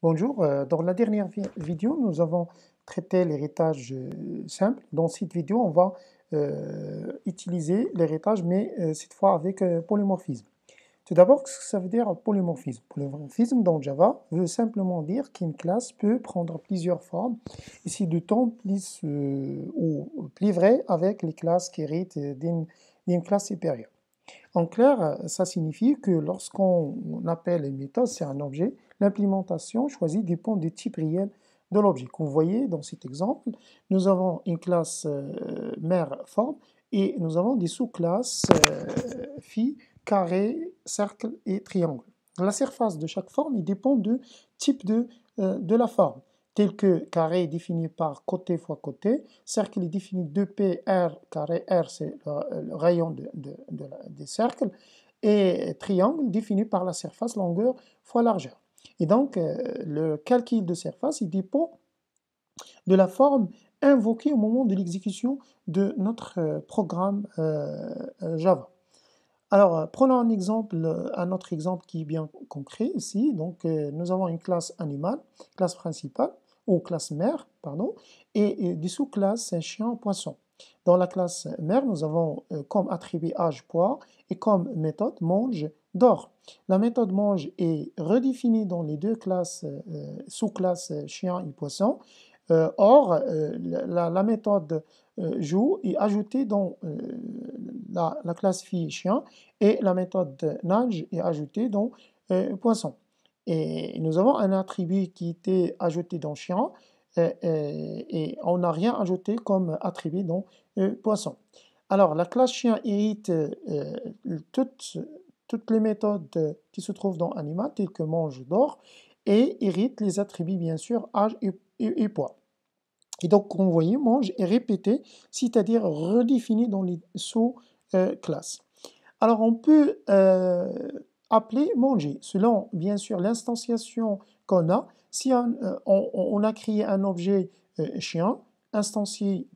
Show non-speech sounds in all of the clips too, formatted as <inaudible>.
Bonjour, euh, dans la dernière vidéo, nous avons traité l'héritage euh, simple. Dans cette vidéo, on va euh, utiliser l'héritage, mais cette fois avec polymorphisme. Tout d'abord, ce que ça veut dire polymorphisme Polymorphisme dans Java veut simplement dire qu'une classe peut prendre plusieurs formes, et de temps plus, ou plus vrai avec les classes qui héritent d'une classe supérieure. En clair, ça signifie que lorsqu'on appelle une méthode, c'est un objet, L'implémentation choisie dépend du type réel de l'objet. Comme vous voyez dans cet exemple, nous avons une classe euh, mère-forme et nous avons des sous-classes phi, euh, carré, cercle et triangle. La surface de chaque forme dépend du type euh, de, la forme, tel que carré est défini par côté fois côté, cercle est défini 2 R carré r c'est le, rayon de, des cercles, et triangle défini par la surface longueur fois largeur. Et donc, euh, le calcul de surface, il dépend de la forme invoquée au moment de l'exécution de notre euh, programme euh, Java. Alors, prenons un exemple, un autre exemple qui est bien concret ici. Donc, nous avons une classe animale, classe principale, ou classe mère, pardon, et des sous-classes chien-poisson. Dans la classe mère, nous avons comme attribut âge poids et comme méthode mange d'or. La méthode mange est redéfinie dans les deux classes, euh, sous-classes euh, chien et poisson. Euh, or, la, méthode joue est ajoutée dans la, classe fille chien et la méthode nage est ajoutée dans poisson. Et nous avons un attribut qui était ajouté dans chien et, on n'a rien ajouté comme attribut dans poisson. Alors, la classe chien hérite toute toutes les méthodes euh, qui se trouvent dans Anima, telles que mange, dort » et hérite les attributs, bien sûr, âge et, poids. Et donc, comme vous voyez, mange est répété, c'est-à-dire redéfini dans les sous-classes. Euh, Alors, on peut euh, appeler manger selon, bien sûr, l'instanciation qu'on a. Si on, a créé un objet chien, instancié,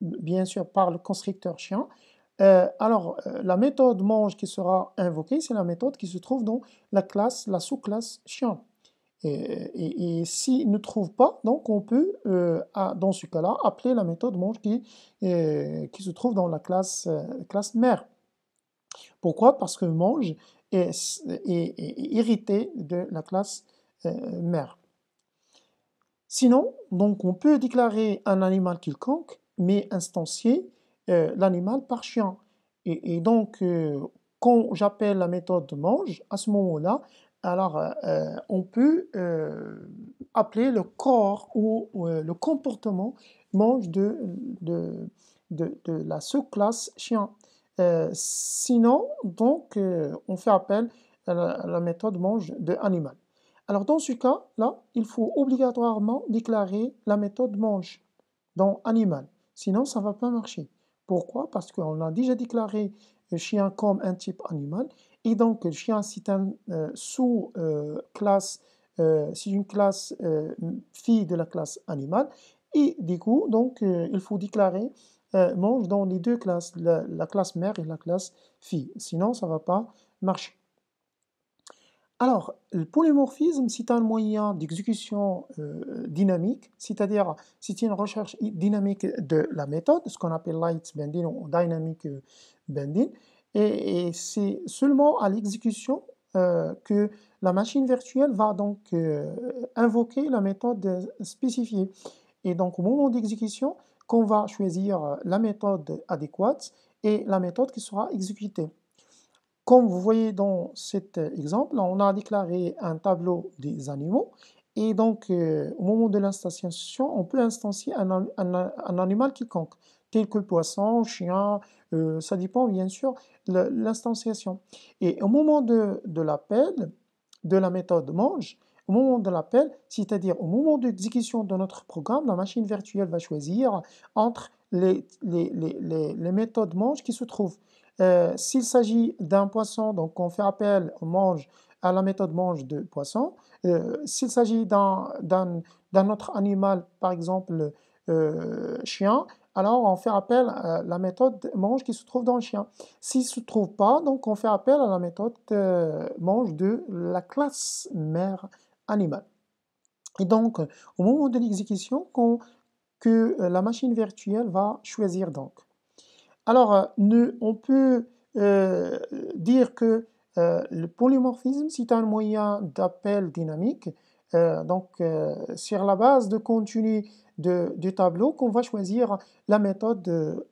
bien sûr, par le constructeur chien, euh, alors, euh, la méthode mange qui sera invoquée, c'est la méthode qui se trouve dans la classe, la sous-classe chien. Et, s'il ne trouve pas, donc on peut, euh, dans ce cas-là, appeler la méthode mange qui, se trouve dans la classe, classe mère. Pourquoi Parce que mange est, hérité de la classe mère. Sinon, donc on peut déclarer un animal quelconque, mais instancié, euh, l'animal par chien. Et, donc, euh, quand j'appelle la méthode mange, à ce moment-là, alors euh, on peut appeler le corps ou, le comportement mange de, de, de, la sous-classe chien. sinon, donc, on fait appel à la, méthode mange de animal. Alors, dans ce cas-là, il faut obligatoirement déclarer la méthode mange dans animal. Sinon, ça ne va pas marcher. Pourquoi Parce qu'on a déjà déclaré le chien comme un type animal et donc le chien c'est euh, sous-classe, euh, euh, c'est une classe fille de la classe animale et du coup donc il faut déclarer mange dans les deux classes, la, la, classe mère et la classe fille. Sinon ça ne va pas marcher. Alors, le polymorphisme, c'est un moyen d'exécution euh, dynamique, c'est-à-dire c'est une recherche dynamique de la méthode, ce qu'on appelle light bending ou dynamic euh, bending, et, c'est seulement à l'exécution euh, que la machine virtuelle va donc invoquer la méthode spécifiée. Et donc au moment d'exécution, qu'on va choisir la méthode adéquate et la méthode qui sera exécutée. Comme vous voyez dans cet euh, exemple, on a déclaré un tableau des animaux et donc euh, au moment de l'instanciation, on peut instancier un, animal quiconque, tel que poisson, chien, euh, ça dépend bien sûr l'instanciation. Et au moment de, l'appel, de la méthode mange, au moment de l'appel, c'est-à-dire au moment d'exécution de notre programme, la machine virtuelle va choisir entre les méthodes mange qui se trouvent euh, s'il s'agit d'un poisson, donc on fait appel au mange, à la méthode mange de poisson. Euh, s'il s'agit d'un autre animal, par exemple euh, chien, alors on fait appel à la méthode mange qui se trouve dans le chien. S'il ne se trouve pas, donc on fait appel à la méthode mange de la classe mère animal. Et donc, au moment de l'exécution, que la machine virtuelle va choisir donc. Alors, euh, on peut euh, dire que euh, le polymorphisme, c'est un moyen d'appel dynamique. donc, sur la base de contenu de, du tableau, qu'on va choisir la méthode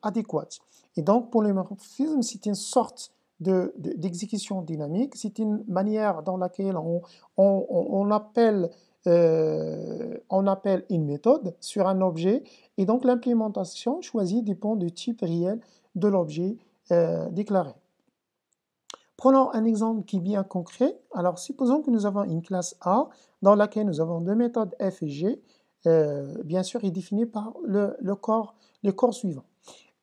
adéquate. Et donc, polymorphisme, c'est une sorte d'exécution dynamique, c'est une manière dans laquelle on appelle une méthode sur un objet et donc l'implémentation choisie dépend du type réel de l'objet euh, déclaré. Prenons un exemple qui est bien concret. Alors, supposons que nous avons une classe A dans laquelle nous avons deux méthodes F et G, euh, bien sûr, est définie par le, corps, le corps suivant.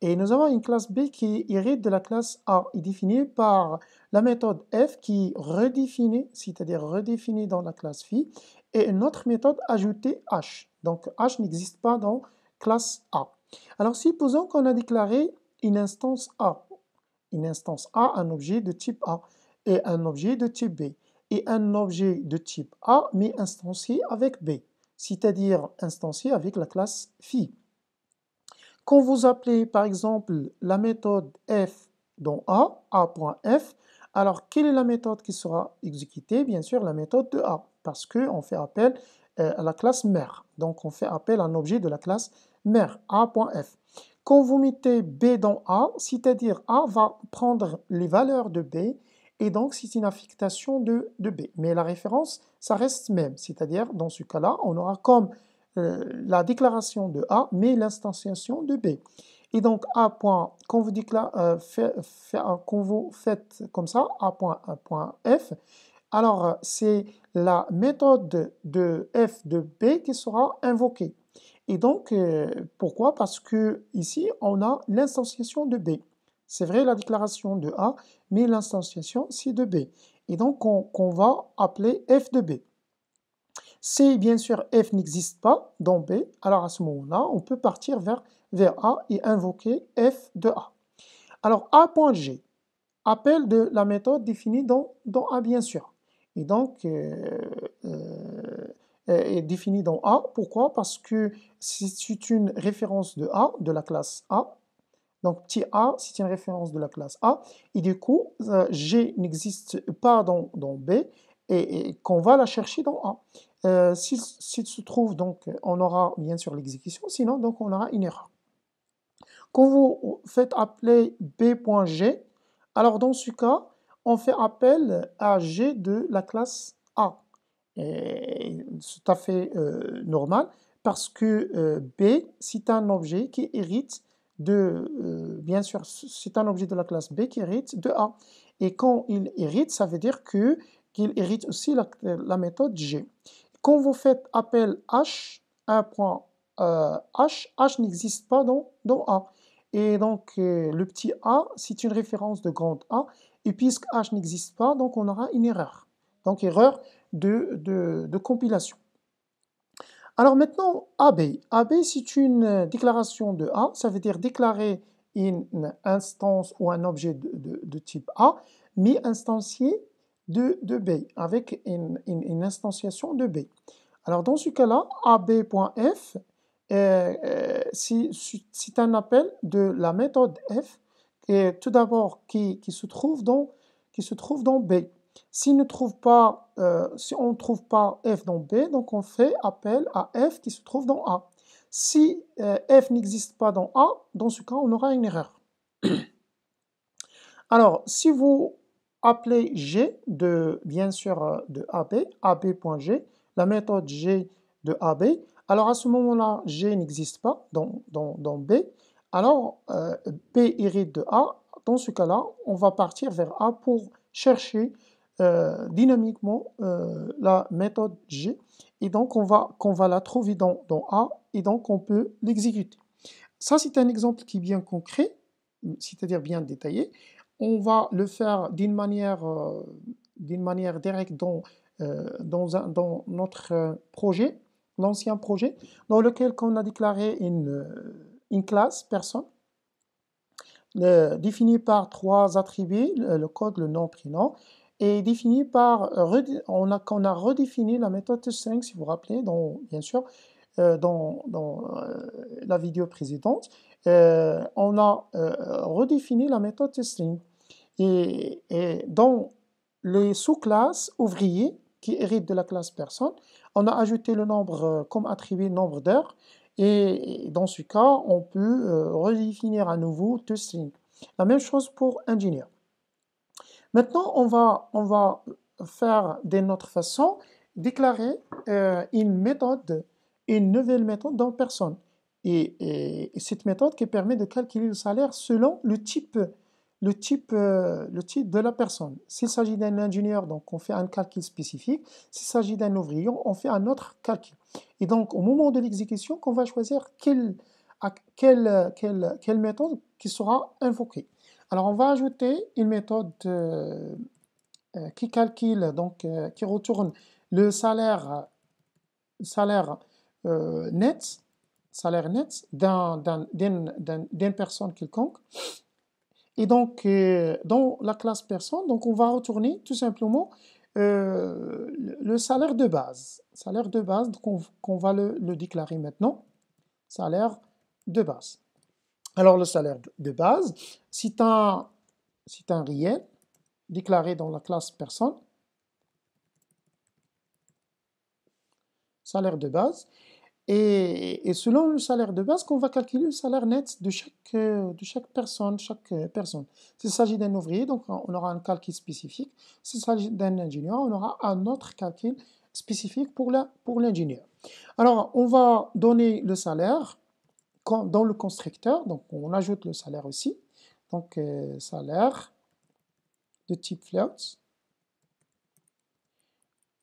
Et nous avons une classe B qui hérite de la classe A, est définie par la méthode F qui redéfinie, c'est-à-dire redéfinie dans la classe phi, et une autre méthode ajoutée H. Donc H n'existe pas dans classe A. Alors supposons qu'on a déclaré une instance A. Une instance A, un objet de type A et un objet de type B. Et un objet de type A, mais instancié avec B, c'est-à-dire instancié avec la classe phi. Quand vous appelez par exemple la méthode f dans A, A.f, alors quelle est la méthode qui sera exécutée Bien sûr la méthode de A, parce qu'on fait appel euh, à la classe mère. Donc on fait appel à un objet de la classe mère, A.f. Quand vous mettez B dans A, c'est-à-dire A va prendre les valeurs de B, et donc c'est une affectation de, B. Mais la référence, ça reste même, c'est-à-dire dans ce cas-là, on aura comme euh, la déclaration de A, mais l'instanciation de B. Et donc A quand vous, euh, euh, quand vous faites comme ça, A euh, alors c'est la méthode de F de B qui sera invoquée. Et donc, euh, pourquoi Parce que ici, on a l'instanciation de B. C'est vrai la déclaration de A, mais l'instanciation, c'est de B. Et donc, on, va appeler F de B. Si, bien sûr, F n'existe pas dans B, alors à ce moment-là, on peut partir vers, vers A et invoquer F de A. Alors, A.G, appel de la méthode définie dans, dans A, bien sûr. Et donc, euh, euh, est définie dans A. Pourquoi Parce que c'est une référence de A, de la classe A. Donc petit a, c'est une référence de la classe A. Et du coup, euh, G n'existe pas dans, B et, qu'on va la chercher dans A. Euh, s'il se trouve, donc, on aura bien sûr l'exécution, sinon, donc, on aura une erreur. Quand vous faites appeler B.G, alors dans ce cas, on fait appel à G de la classe euh, tout à fait euh, normal parce que euh, B, c'est un objet qui hérite de, bien sûr, c'est un objet de la classe B qui hérite de A. Et quand il hérite, ça veut dire que qu'il hérite aussi la, méthode G. Quand vous faites appel H, un point H, H n'existe pas dans, dans A. Et donc, le petit a, c'est une référence de grande A. Et puisque H n'existe pas, donc on aura une erreur. Donc, erreur de, compilation. Alors maintenant, AB. AB, c'est une déclaration de A, ça veut dire déclarer une instance ou un objet de, type A, mais instancié de, de B, avec une, instantiation instanciation de B. Alors dans ce cas-là, AB.f, euh, euh, c'est un appel de la méthode f, est tout d'abord se trouve qui se trouve dans B. Euh, si, on ne trouve pas f dans B, donc on fait appel à f qui se trouve dans A. Si euh, f n'existe pas dans A, dans ce cas, on aura une erreur. <clears throat> Alors, si vous appelez g de, bien sûr, euh, de AB, AB.g, la méthode g de AB, alors à ce moment-là, g n'existe pas dans, B, alors B hérite de A, dans ce cas-là, on va partir vers A pour chercher euh, dynamiquement euh, la méthode G. Et donc, on va, qu'on va la trouver dans, dans, A et donc on peut l'exécuter. Ça, c'est un exemple qui est bien concret, c'est-à-dire bien détaillé. On va le faire d'une manière, euh, manière directe dans, dans, un, dans notre projet, l'ancien projet, dans lequel on a déclaré une, une classe personne définie par trois attributs, le, le code, le nom, prénom, est défini par, euh, on a, on a redéfini la méthode 5, si vous vous rappelez, dans, bien sûr, euh, dans, dans euh, la vidéo précédente, on a redéfini la méthode string. Et, et dans les sous-classes ouvriers qui héritent de la classe personne, on a ajouté le nombre comme attribut nombre d'heures. Et, dans ce cas, on peut redéfinir à nouveau toString. La même chose pour ingénieur. Maintenant, on va, faire de notre façon, déclarer euh, une méthode, une nouvelle méthode dans personne. Et, cette méthode qui permet de calculer le salaire selon le type, le type, euh, le type de la personne. S'il s'agit d'un ingénieur, donc on fait un calcul spécifique. S'il s'agit d'un ouvrier, on fait un autre calcul. Et donc, au moment de l'exécution, qu'on va choisir quelle, quelle méthode qui sera invoquée. Alors on va ajouter une méthode euh, euh, qui calcule, donc euh, qui retourne le salaire, salaire net, salaire net d'une personne quelconque. Et donc, dans la classe personne, donc on va retourner tout simplement le salaire de base. Salaire de base, qu'on va le déclarer maintenant. Salaire de base. Alors le salaire de base, c'est un, réel déclaré dans la classe personne, salaire de base, et, selon le salaire de base qu'on va calculer le salaire net de chaque, euh, de chaque personne, chaque euh, personne. S'il s'agit d'un ouvrier, donc on aura un calcul spécifique. S'il s'agit d'un ingénieur, on aura un autre calcul spécifique pour l'ingénieur. Pour Alors, on va donner le salaire dans le constructeur, donc on ajoute le salaire aussi. Donc euh, salaire de type float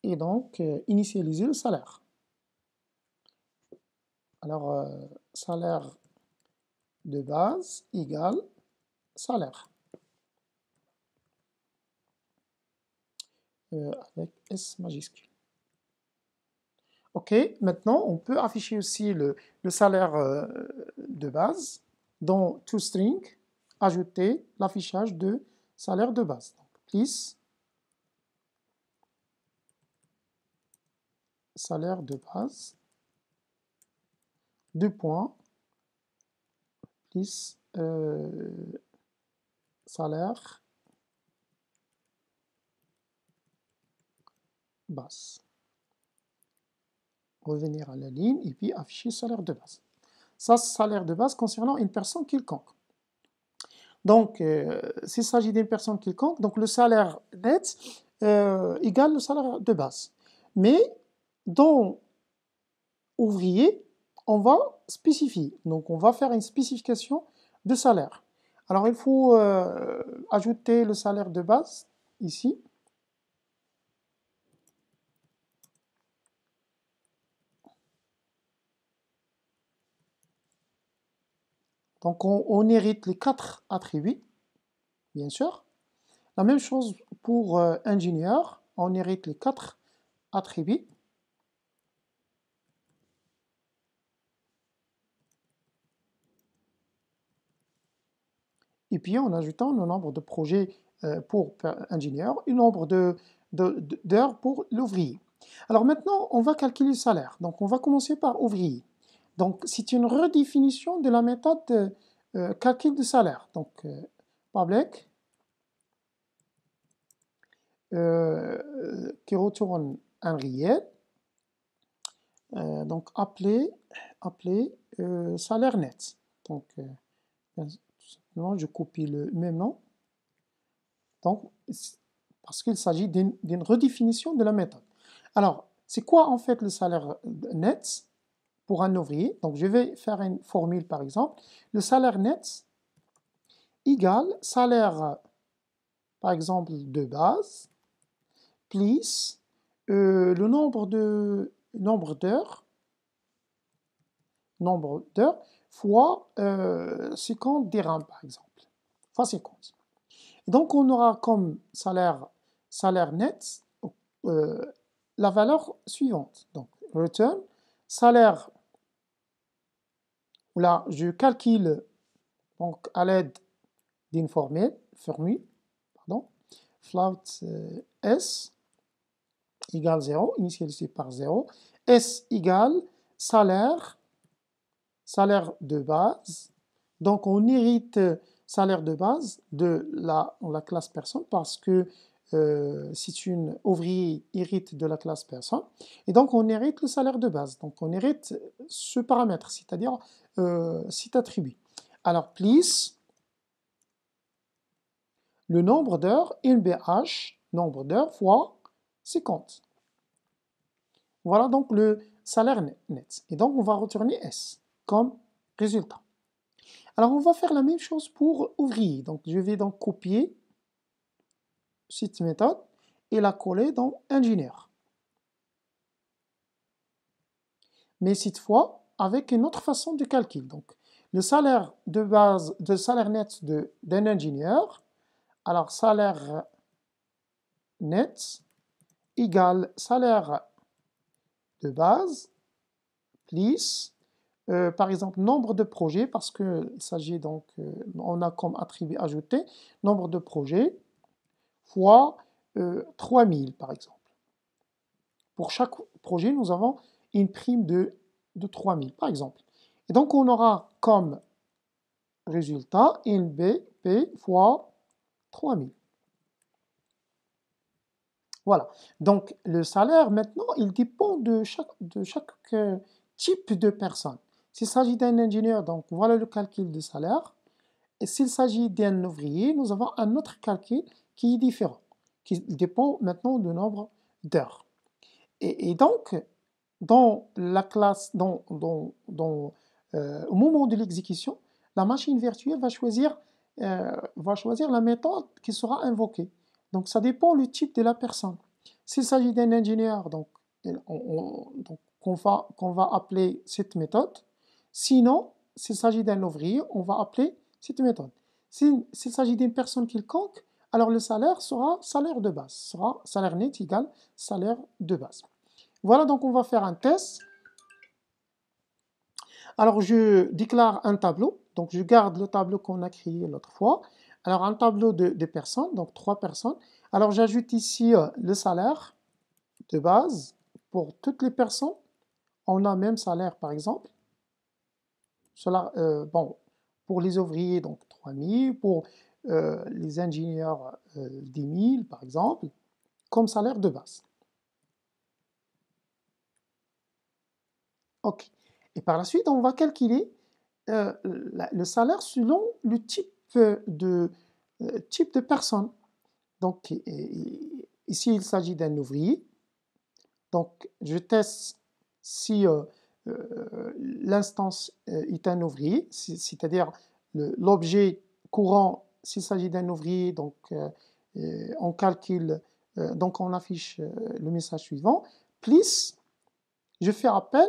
et donc euh, initialiser le salaire. Alors euh, salaire de base égale salaire avec S majuscule. OK, maintenant, on peut afficher aussi le, salaire euh, de base dans toString, ajouter l'affichage de salaire de base. Donc, salaire de base, deux points, Plus euh, salaire basse revenir à la ligne et puis afficher salaire de base. Ça, salaire de base concernant une personne quelconque. Donc, euh, s'il s'agit d'une personne quelconque, donc le salaire net euh, égale le salaire de base. Mais dans ouvrier, on va spécifier. Donc, on va faire une spécification de salaire. Alors, il faut euh, ajouter le salaire de base ici. Donc on, hérite les quatre attributs, bien sûr. La même chose pour euh, ingénieur, on hérite les quatre attributs. Et puis en ajoutant le nombre de projets euh, pour ingénieur le nombre d'heures de, d'heures pour l'ouvrier. Alors maintenant, on va calculer le salaire. Donc on va commencer par ouvrier. Donc, c'est une redéfinition de la méthode euh, calcul de salaire. Donc, euh, public euh, qui retourne un réel. donc appelé, appelé salaire net. Donc, tout simplement, je copie le même nom. Donc, parce qu'il s'agit d'une redéfinition de la méthode. Alors, c'est quoi en fait le salaire net pour un ouvrier. Donc je vais faire une formule par exemple. Le salaire net égale salaire par exemple de base plus euh, le nombre de nombre d'heures nombre d'heures fois euh, 50 dirhams par exemple fois 50. donc on aura comme salaire salaire net euh, la valeur suivante donc return salaire là, je calcule donc à l'aide d'une formule, formule pardon, float euh, S égale 0, initialisé par 0, S égale salaire, salaire de base, donc on hérite euh, salaire de base de la, la classe personne parce que euh, c'est une ouvrier hérite de la classe personne. Et donc, on hérite le salaire de base. Donc, on hérite ce paramètre, c'est-à-dire euh, cet attribut. Alors, plus le nombre d'heures, NBH, nombre d'heures fois 50. Voilà donc le salaire net. Et donc, on va retourner S comme résultat. Alors, on va faire la même chose pour ouvrier. Donc, je vais donc copier cette méthode et la coller dans Engineer. Mais cette fois, avec une autre façon de calcul. Donc, le salaire de base, de salaire net d'un ingénieur, alors salaire net égale salaire de base plus, euh, par exemple, nombre de projets, parce qu'il s'agit donc, euh, on a comme attribut ajouté, nombre de projets, fois 3000 euh, par exemple. Pour chaque projet, nous avons une prime de, de 3000 par exemple. Et donc on aura comme résultat BP fois 3000. Voilà. Donc le salaire maintenant, il dépend de chaque, de chaque euh, type de personne. S'il s'agit d'un ingénieur, donc voilà le calcul de salaire. Et s'il s'agit d'un ouvrier, nous avons un autre calcul qui est différent, qui dépend maintenant du nombre d'heures. Et, donc, dans la classe, euh, au moment de l'exécution, la machine virtuelle euh, va choisir, la méthode qui sera invoquée. Donc, ça dépend du type de la personne. S'il s'agit d'un ingénieur, donc on, qu'on va, va, appeler cette méthode. Sinon, s'il s'agit d'un ouvrier, on va appeler cette méthode. S'il s'agit d'une personne quelconque, alors le salaire sera salaire de base, sera salaire net égal salaire de base. Voilà, donc on va faire un test. Alors je déclare un tableau, donc je garde le tableau qu'on a créé l'autre fois. Alors un tableau de, personnes, donc trois personnes. Alors j'ajoute ici euh, le salaire de base pour toutes les personnes. On a même salaire par exemple. Euh, bon, pour les ouvriers, donc 3000, pour euh, les ingénieurs euh, par exemple, comme salaire de base. OK. Et par la suite, on va calculer euh, le salaire selon le type euh, de, type de personne. Donc, ici, il s'agit d'un ouvrier. Donc, je teste si l'instance est un ouvrier, c'est-à-dire l'objet courant s'il s'agit d'un ouvrier, donc euh, euh, on calcule, euh, donc on affiche le message suivant. Plus, je fais appel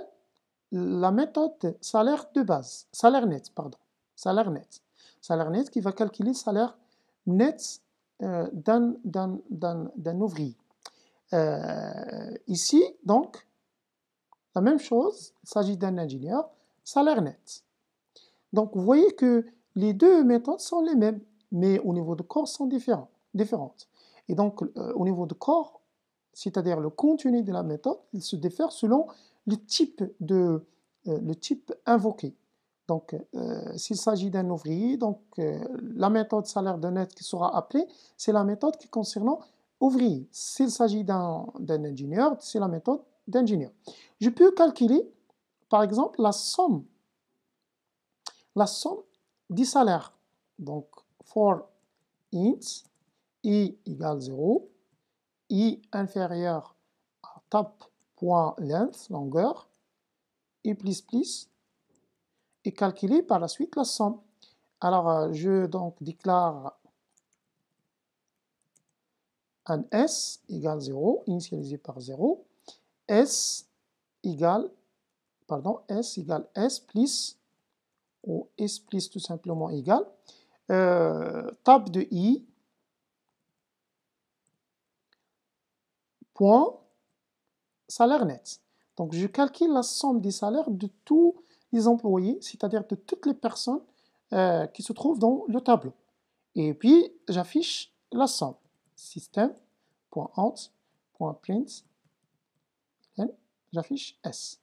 la méthode salaire de base, salaire net, pardon, salaire net. Salaire net qui va calculer le salaire net d'un ouvrier. ici, donc, la même chose, il s'agit d'un ingénieur, salaire net. Donc, vous voyez que les deux méthodes sont les mêmes mais au niveau de corps sont différents, différentes. Et donc, euh, au niveau de corps, c'est-à-dire le contenu de la méthode, il se diffère selon le type, de, euh, le type invoqué. Donc, euh, s'il s'agit d'un ouvrier, donc la méthode salaire de net qui sera appelée, c'est la méthode qui concernant ouvrier. S'il s'agit d'un ingénieur, c'est la méthode d'ingénieur. Je peux calculer, par exemple, la somme, la somme du salaire. Donc, for int i égale 0, i inférieur à top.length, longueur, i++, plus plus, et calculer par la suite la somme. Alors, euh, je donc déclare un S égale 0, initialisé par 0, S égale, pardon, S égale S plus, ou S plus tout simplement égale, euh, table de i point salaire net. Donc, je calcule la somme des salaires de tous les employés, c'est-à-dire de toutes les personnes euh, qui se trouvent dans le tableau. Et puis, j'affiche la somme. System.out.print, j'affiche S.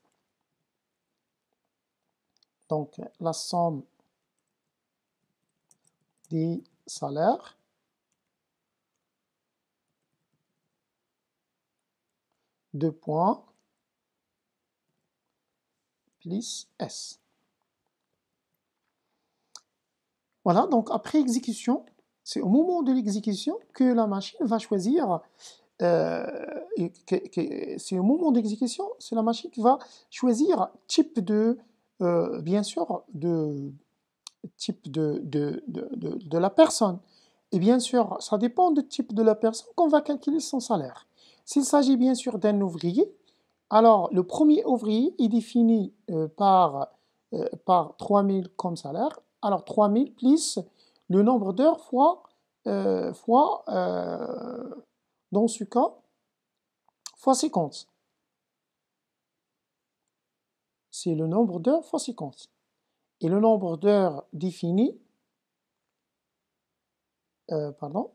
Donc, la somme des salaires Deux points. Plus S. Voilà, donc après exécution, c'est au moment de l'exécution que la machine va choisir euh, c'est au moment d'exécution, c'est la machine qui va choisir type de, euh, bien sûr, de, type de, de, la personne. Et bien sûr, ça dépend du type de la personne qu'on va calculer son salaire. S'il s'agit bien sûr d'un ouvrier, alors le premier ouvrier est défini euh, par, euh, par 3000 comme salaire. Alors 3000 plus le nombre d'heures fois, euh, fois dans ce cas, fois 50. C'est le nombre d'heures fois 50 et le nombre d'heures définies, euh, pardon,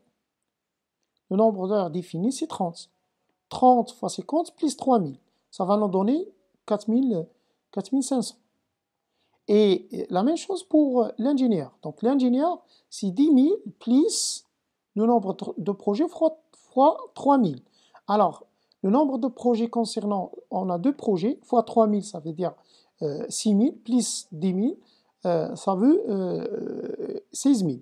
le nombre d'heures définies c'est 30. 30 fois 50 plus 3000. Ça va nous donner 4000, 4500. Et la même chose pour euh, l'ingénieur. Donc l'ingénieur, c'est 10 000 plus le nombre de projets fois, 3000. 3 Alors, le nombre de projets concernant, on a deux projets, fois 3000, ça veut dire 6000 6 000, plus 10 000, ça veut 16 000.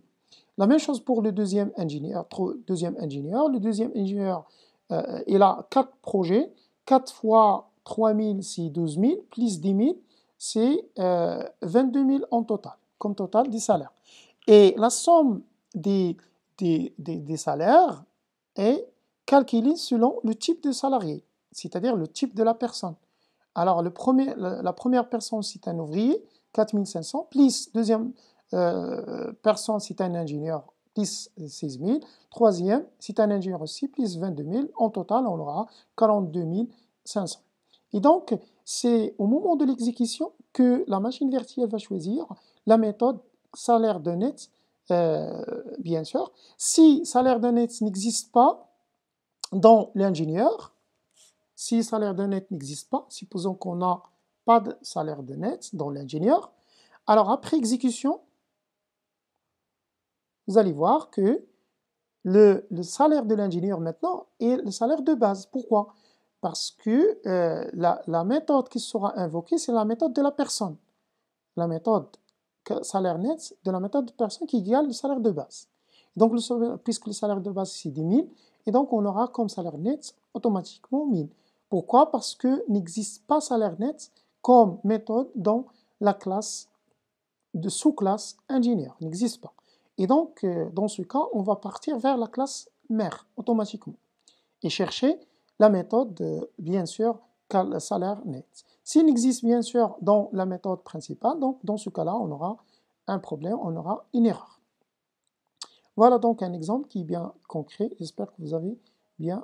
La même chose pour le deuxième ingénieur. Deuxième Le deuxième ingénieur, euh, euh, il a quatre projets. 4 fois 3 000, c'est 12 000, plus 10 000, c'est 22 euh, 000 en total, comme total des salaires. Et la somme des, salaires est calculée selon le type de salarié, c'est-à-dire le type de la personne. Alors, la première personne, c'est un ouvrier. 4500, plus deuxième euh, personne, c'est un ingénieur, plus 16 Troisième, c'est un ingénieur aussi, plus 22000. En total, on aura 42 500. Et donc, c'est au moment de l'exécution que la machine virtuelle va choisir la méthode salaire de net, euh, bien sûr. Si salaire de net n'existe pas dans l'ingénieur, si salaire de net n'existe pas, supposons qu'on a de salaire de net dans l'ingénieur. Alors après exécution, vous allez voir que le, salaire de l'ingénieur maintenant est le salaire de base. Pourquoi Parce que euh, la, méthode qui sera invoquée, c'est la méthode de la personne. La méthode salaire net de la méthode de personne qui égale le salaire de base. Donc, puisque le salaire de base, c'est 10 000, et donc on aura comme salaire net automatiquement 1000. Pourquoi Parce que n'existe pas salaire net comme méthode dans la classe de sous-classe ingénieur, n'existe pas. Et donc, euh, dans ce cas, on va partir vers la classe mère automatiquement et chercher la méthode, euh, bien sûr, salaire net. S'il n'existe, bien sûr, dans la méthode principale, donc dans ce cas-là, on aura un problème, on aura une erreur. Voilà donc un exemple qui est bien concret. J'espère que vous avez bien